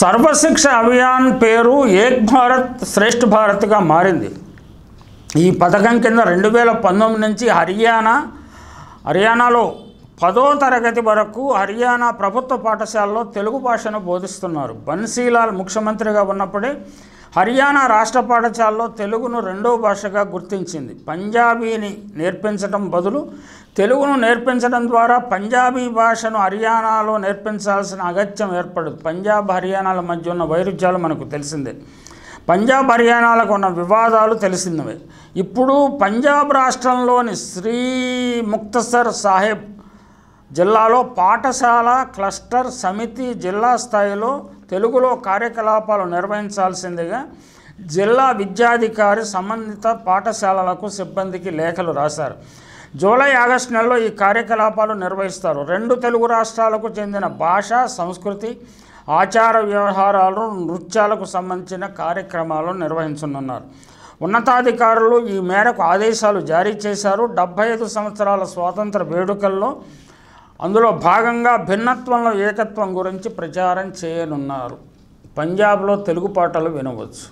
సర్వశిక్ష అభియాన్ పేరు ఏక్ భారత్ శ్రేష్ఠ భారత్గా మారింది ఈ పథకం కింద రెండు వేల పంతొమ్మిది నుంచి హర్యానా హర్యానాలో పదో తరగతి వరకు హర్యానా ప్రభుత్వ పాఠశాలలో తెలుగు భాషను బోధిస్తున్నారు బన్సీలాల్ ముఖ్యమంత్రిగా ఉన్నప్పుడే హర్యానా రాష్ట్ర పాఠశాలలో తెలుగును రెండవ భాషగా గుర్తించింది పంజాబీని నేర్పించడం బదులు తెలుగును నేర్పించడం ద్వారా పంజాబీ భాషను హర్యానాలో నేర్పించాల్సిన అగత్యం ఏర్పడదు పంజాబ్ హర్యానాల మధ్య ఉన్న వైరుధ్యాలు మనకు తెలిసిందే పంజాబ్ హర్యానాలకు ఉన్న వివాదాలు తెలిసినవే ఇప్పుడు పంజాబ్ రాష్ట్రంలోని శ్రీ ముక్తసర్ సాహెబ్ జిల్లాలో పాఠశాల క్లస్టర్ సమితి జిల్లా స్థాయిలో తెలుగులో కార్యకలాపాలు నిర్వహించాల్సిందిగా జిల్లా విద్యాధికారి సంబంధిత పాఠశాలలకు సిబ్బందికి లేఖలు రాశారు జూలై ఆగస్టు నెలలో ఈ కార్యకలాపాలు నిర్వహిస్తారు రెండు తెలుగు రాష్ట్రాలకు చెందిన భాష సంస్కృతి ఆచార వ్యవహారాలు నృత్యాలకు సంబంధించిన కార్యక్రమాలు నిర్వహించనున్నారు ఉన్నతాధికారులు ఈ మేరకు ఆదేశాలు జారీ చేశారు డెబ్బై ఐదు సంవత్సరాల స్వాతంత్ర వేడుకల్లో అందులో భాగంగా భిన్నత్వంలో ఏకత్వం గురించి ప్రచారం చేయనున్నారు పంజాబ్లో తెలుగు పాటలు వినవచ్చు